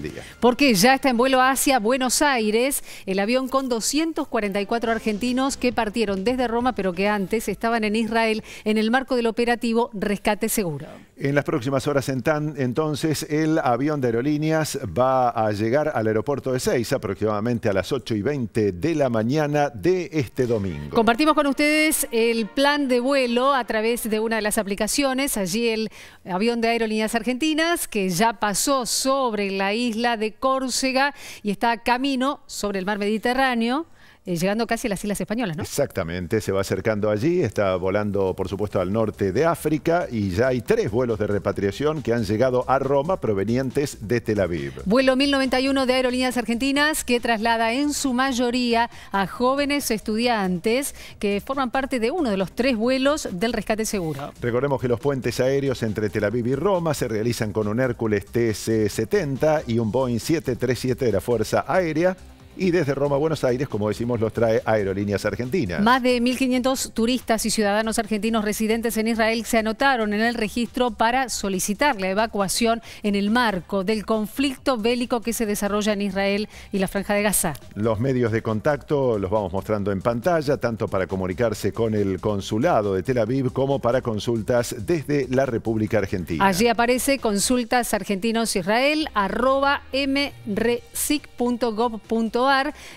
día. Porque ya está en vuelo hacia Buenos Aires el avión con 244 argentinos que partieron desde Roma, pero que antes estaban en Israel en el marco del operativo Rescate Seguro. En las próximas horas, en tan, entonces, el avión de aerolíneas va a llegar al aeropuerto de Seis aproximadamente a las 8 y 20 de la mañana de este domingo. Compartimos con ustedes el plan de vuelo a través de una de las aplicaciones. Allí el avión de aerolíneas argentinas que ya pasó sobre la isla de Córcega y está camino sobre el mar Mediterráneo eh, llegando casi a las Islas Españolas, ¿no? Exactamente, se va acercando allí, está volando por supuesto al norte de África y ya hay tres vuelos de repatriación que han llegado a Roma provenientes de Tel Aviv. Vuelo 1091 de Aerolíneas Argentinas que traslada en su mayoría a jóvenes estudiantes que forman parte de uno de los tres vuelos del rescate seguro. Recordemos que los puentes aéreos entre Tel Aviv y Roma se realizan con un Hércules TC-70 y un Boeing 737 de la Fuerza Aérea y desde Roma a Buenos Aires, como decimos, los trae Aerolíneas Argentinas. Más de 1.500 turistas y ciudadanos argentinos residentes en Israel se anotaron en el registro para solicitar la evacuación en el marco del conflicto bélico que se desarrolla en Israel y la Franja de Gaza. Los medios de contacto los vamos mostrando en pantalla, tanto para comunicarse con el consulado de Tel Aviv como para consultas desde la República Argentina. Allí aparece consultas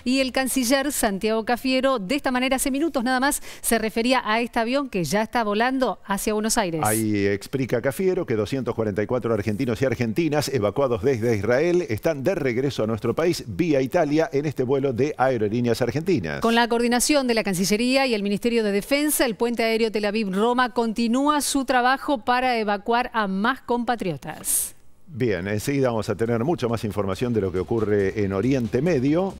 y el canciller Santiago Cafiero. De esta manera, hace minutos nada más, se refería a este avión que ya está volando hacia Buenos Aires. Ahí explica Cafiero que 244 argentinos y argentinas evacuados desde Israel están de regreso a nuestro país vía Italia en este vuelo de aerolíneas argentinas. Con la coordinación de la Cancillería y el Ministerio de Defensa, el puente aéreo Tel Aviv-Roma continúa su trabajo para evacuar a más compatriotas. Bien, enseguida vamos a tener mucha más información de lo que ocurre en Oriente Medio.